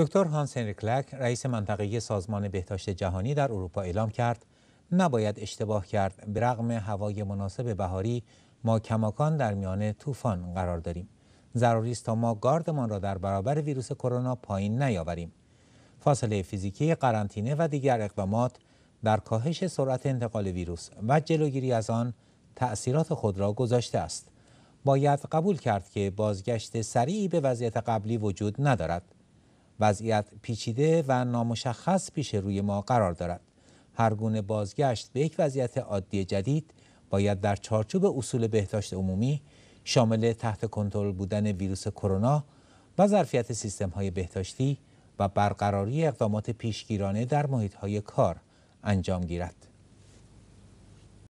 دکتر هانس کلک رئیس منطقه سازمان بهداشت جهانی در اروپا اعلام کرد نباید اشتباه کرد برغم هوای مناسب بهاری ما کماکان در میان طوفان قرار داریم ضروری است تا ما گاردمان را در برابر ویروس کرونا پایین نیاوریم فاصله فیزیکی قرنطینه و دیگر اقدامات در کاهش سرعت انتقال ویروس و جلوگیری از آن تأثیرات خود را گذاشته است باید قبول کرد که بازگشت سریعی به وضعیت قبلی وجود ندارد وضعیت پیچیده و نامشخص پیش روی ما قرار دارد هر گونه بازگشت به یک وضعیت عادی جدید باید در چارچوب اصول بهداشت عمومی شامل تحت کنترل بودن ویروس کرونا و ظرفیت سیستم های بهداشتی و برقراری اقدامات پیشگیرانه در محیط های کار انجام گیرد.